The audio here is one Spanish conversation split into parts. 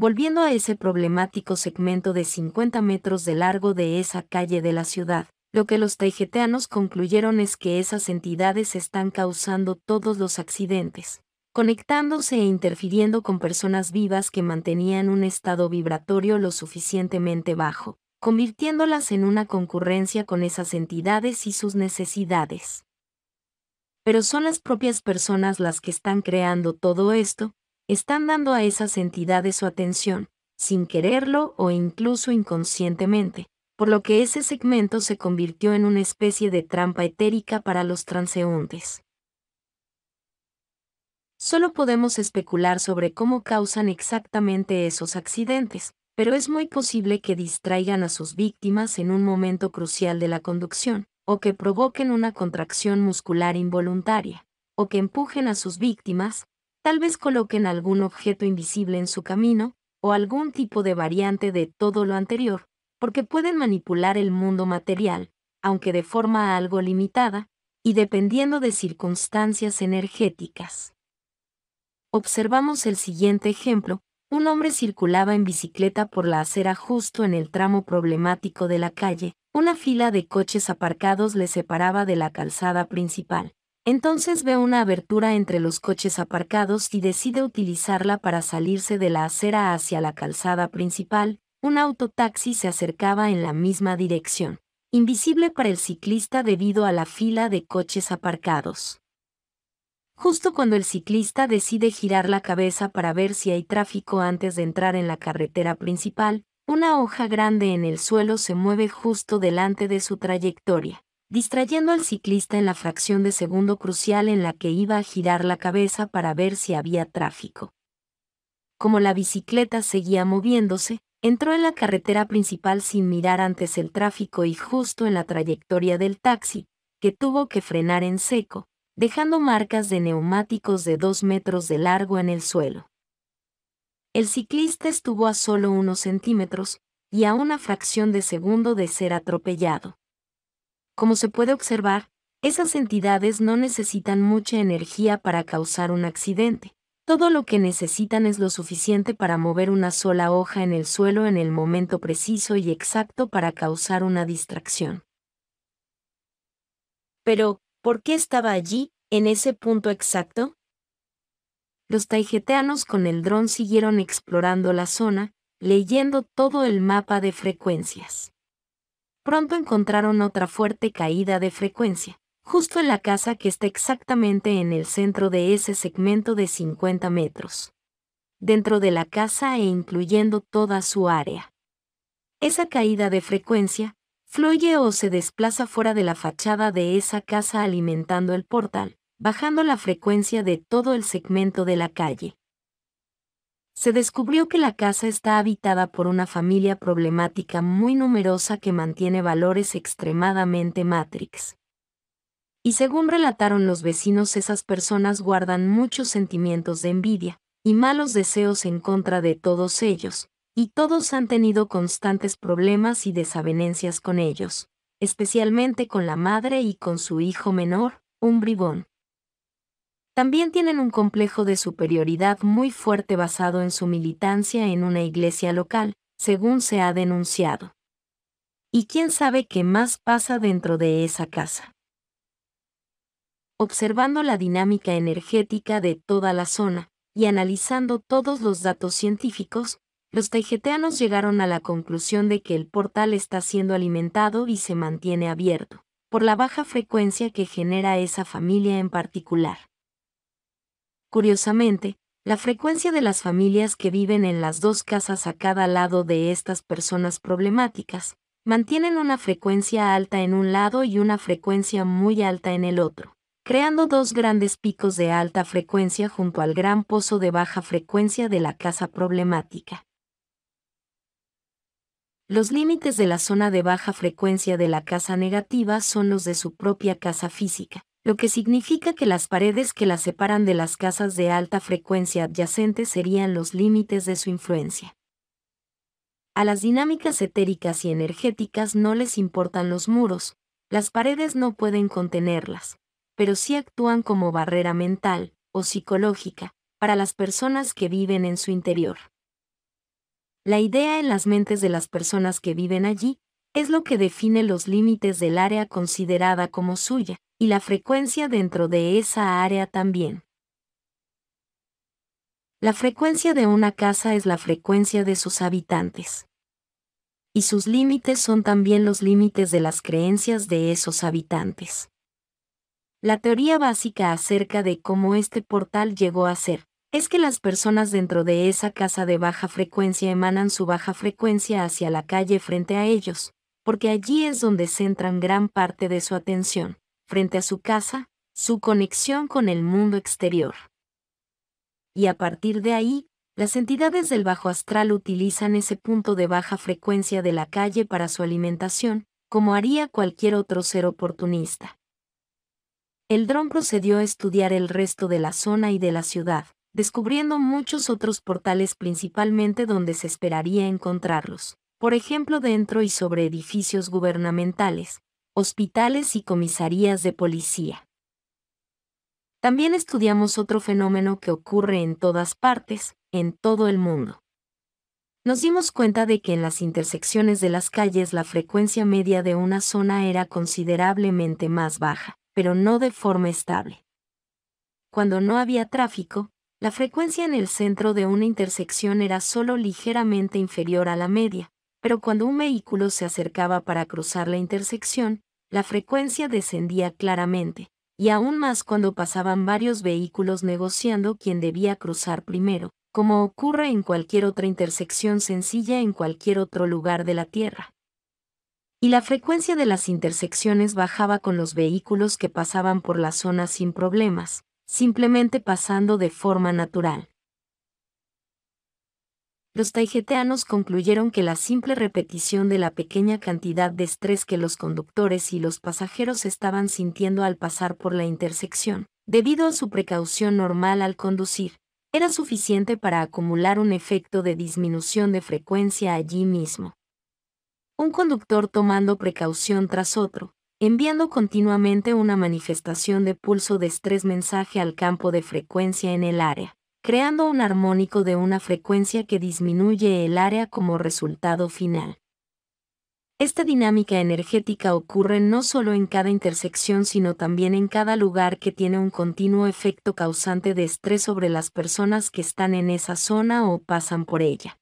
volviendo a ese problemático segmento de 50 metros de largo de esa calle de la ciudad. Lo que los taijeteanos concluyeron es que esas entidades están causando todos los accidentes, conectándose e interfiriendo con personas vivas que mantenían un estado vibratorio lo suficientemente bajo, convirtiéndolas en una concurrencia con esas entidades y sus necesidades. Pero son las propias personas las que están creando todo esto, están dando a esas entidades su atención, sin quererlo o incluso inconscientemente, por lo que ese segmento se convirtió en una especie de trampa etérica para los transeúntes. Solo podemos especular sobre cómo causan exactamente esos accidentes, pero es muy posible que distraigan a sus víctimas en un momento crucial de la conducción, o que provoquen una contracción muscular involuntaria, o que empujen a sus víctimas, Tal vez coloquen algún objeto invisible en su camino, o algún tipo de variante de todo lo anterior, porque pueden manipular el mundo material, aunque de forma algo limitada, y dependiendo de circunstancias energéticas. Observamos el siguiente ejemplo. Un hombre circulaba en bicicleta por la acera justo en el tramo problemático de la calle. Una fila de coches aparcados le separaba de la calzada principal. Entonces ve una abertura entre los coches aparcados y decide utilizarla para salirse de la acera hacia la calzada principal, un autotaxi se acercaba en la misma dirección, invisible para el ciclista debido a la fila de coches aparcados. Justo cuando el ciclista decide girar la cabeza para ver si hay tráfico antes de entrar en la carretera principal, una hoja grande en el suelo se mueve justo delante de su trayectoria distrayendo al ciclista en la fracción de segundo crucial en la que iba a girar la cabeza para ver si había tráfico. Como la bicicleta seguía moviéndose, entró en la carretera principal sin mirar antes el tráfico y justo en la trayectoria del taxi, que tuvo que frenar en seco, dejando marcas de neumáticos de dos metros de largo en el suelo. El ciclista estuvo a solo unos centímetros y a una fracción de segundo de ser atropellado. Como se puede observar, esas entidades no necesitan mucha energía para causar un accidente. Todo lo que necesitan es lo suficiente para mover una sola hoja en el suelo en el momento preciso y exacto para causar una distracción. Pero, ¿por qué estaba allí, en ese punto exacto? Los taijeteanos con el dron siguieron explorando la zona, leyendo todo el mapa de frecuencias pronto encontraron otra fuerte caída de frecuencia, justo en la casa que está exactamente en el centro de ese segmento de 50 metros. Dentro de la casa e incluyendo toda su área. Esa caída de frecuencia fluye o se desplaza fuera de la fachada de esa casa alimentando el portal, bajando la frecuencia de todo el segmento de la calle se descubrió que la casa está habitada por una familia problemática muy numerosa que mantiene valores extremadamente Matrix. Y según relataron los vecinos, esas personas guardan muchos sentimientos de envidia y malos deseos en contra de todos ellos, y todos han tenido constantes problemas y desavenencias con ellos, especialmente con la madre y con su hijo menor, un bribón. También tienen un complejo de superioridad muy fuerte basado en su militancia en una iglesia local, según se ha denunciado. Y quién sabe qué más pasa dentro de esa casa. Observando la dinámica energética de toda la zona y analizando todos los datos científicos, los taijeteanos llegaron a la conclusión de que el portal está siendo alimentado y se mantiene abierto, por la baja frecuencia que genera esa familia en particular. Curiosamente, la frecuencia de las familias que viven en las dos casas a cada lado de estas personas problemáticas mantienen una frecuencia alta en un lado y una frecuencia muy alta en el otro, creando dos grandes picos de alta frecuencia junto al gran pozo de baja frecuencia de la casa problemática. Los límites de la zona de baja frecuencia de la casa negativa son los de su propia casa física, lo que significa que las paredes que las separan de las casas de alta frecuencia adyacentes serían los límites de su influencia. A las dinámicas etéricas y energéticas no les importan los muros, las paredes no pueden contenerlas, pero sí actúan como barrera mental o psicológica para las personas que viven en su interior. La idea en las mentes de las personas que viven allí es lo que define los límites del área considerada como suya, y la frecuencia dentro de esa área también. La frecuencia de una casa es la frecuencia de sus habitantes. Y sus límites son también los límites de las creencias de esos habitantes. La teoría básica acerca de cómo este portal llegó a ser es que las personas dentro de esa casa de baja frecuencia emanan su baja frecuencia hacia la calle frente a ellos, porque allí es donde centran gran parte de su atención frente a su casa, su conexión con el mundo exterior. Y a partir de ahí, las entidades del bajo astral utilizan ese punto de baja frecuencia de la calle para su alimentación, como haría cualquier otro ser oportunista. El dron procedió a estudiar el resto de la zona y de la ciudad, descubriendo muchos otros portales principalmente donde se esperaría encontrarlos, por ejemplo dentro y sobre edificios gubernamentales, hospitales y comisarías de policía. También estudiamos otro fenómeno que ocurre en todas partes, en todo el mundo. Nos dimos cuenta de que en las intersecciones de las calles la frecuencia media de una zona era considerablemente más baja, pero no de forma estable. Cuando no había tráfico, la frecuencia en el centro de una intersección era solo ligeramente inferior a la media, pero cuando un vehículo se acercaba para cruzar la intersección, la frecuencia descendía claramente, y aún más cuando pasaban varios vehículos negociando quién debía cruzar primero, como ocurre en cualquier otra intersección sencilla en cualquier otro lugar de la Tierra. Y la frecuencia de las intersecciones bajaba con los vehículos que pasaban por la zona sin problemas, simplemente pasando de forma natural los taijeteanos concluyeron que la simple repetición de la pequeña cantidad de estrés que los conductores y los pasajeros estaban sintiendo al pasar por la intersección, debido a su precaución normal al conducir, era suficiente para acumular un efecto de disminución de frecuencia allí mismo. Un conductor tomando precaución tras otro, enviando continuamente una manifestación de pulso de estrés mensaje al campo de frecuencia en el área creando un armónico de una frecuencia que disminuye el área como resultado final. Esta dinámica energética ocurre no solo en cada intersección, sino también en cada lugar que tiene un continuo efecto causante de estrés sobre las personas que están en esa zona o pasan por ella.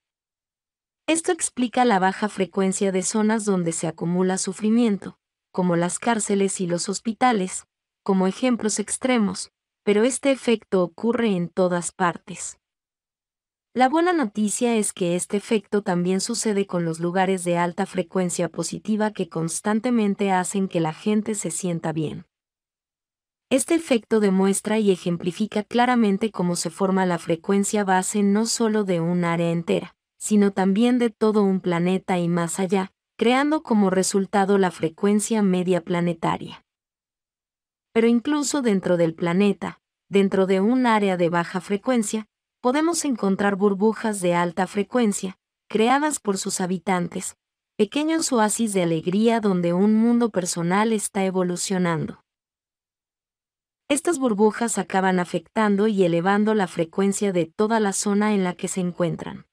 Esto explica la baja frecuencia de zonas donde se acumula sufrimiento, como las cárceles y los hospitales, como ejemplos extremos, pero este efecto ocurre en todas partes. La buena noticia es que este efecto también sucede con los lugares de alta frecuencia positiva que constantemente hacen que la gente se sienta bien. Este efecto demuestra y ejemplifica claramente cómo se forma la frecuencia base no solo de un área entera, sino también de todo un planeta y más allá, creando como resultado la frecuencia media planetaria. Pero incluso dentro del planeta, dentro de un área de baja frecuencia, podemos encontrar burbujas de alta frecuencia, creadas por sus habitantes, pequeños oasis de alegría donde un mundo personal está evolucionando. Estas burbujas acaban afectando y elevando la frecuencia de toda la zona en la que se encuentran.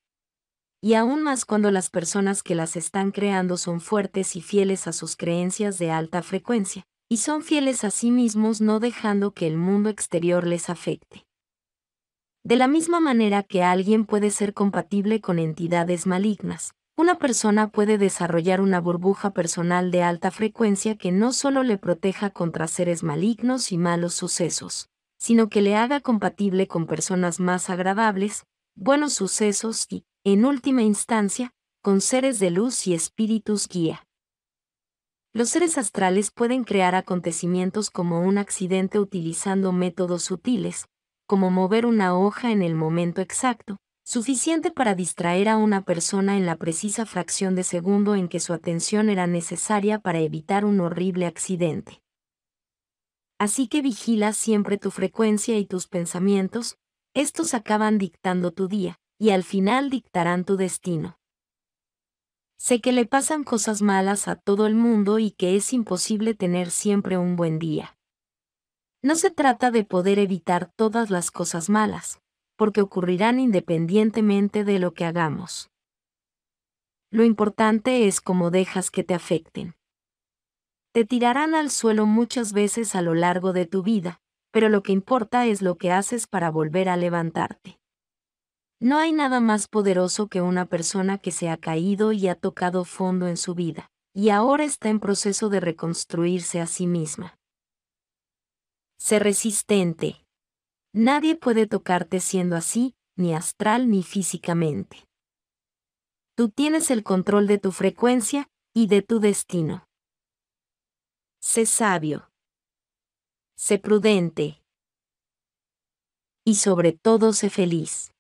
Y aún más cuando las personas que las están creando son fuertes y fieles a sus creencias de alta frecuencia, y son fieles a sí mismos no dejando que el mundo exterior les afecte. De la misma manera que alguien puede ser compatible con entidades malignas, una persona puede desarrollar una burbuja personal de alta frecuencia que no solo le proteja contra seres malignos y malos sucesos, sino que le haga compatible con personas más agradables, buenos sucesos y, en última instancia, con seres de luz y espíritus guía. Los seres astrales pueden crear acontecimientos como un accidente utilizando métodos sutiles, como mover una hoja en el momento exacto, suficiente para distraer a una persona en la precisa fracción de segundo en que su atención era necesaria para evitar un horrible accidente. Así que vigila siempre tu frecuencia y tus pensamientos, estos acaban dictando tu día, y al final dictarán tu destino. Sé que le pasan cosas malas a todo el mundo y que es imposible tener siempre un buen día. No se trata de poder evitar todas las cosas malas, porque ocurrirán independientemente de lo que hagamos. Lo importante es cómo dejas que te afecten. Te tirarán al suelo muchas veces a lo largo de tu vida, pero lo que importa es lo que haces para volver a levantarte. No hay nada más poderoso que una persona que se ha caído y ha tocado fondo en su vida, y ahora está en proceso de reconstruirse a sí misma. Sé resistente. Nadie puede tocarte siendo así, ni astral ni físicamente. Tú tienes el control de tu frecuencia y de tu destino. Sé sabio. Sé prudente. Y sobre todo sé feliz.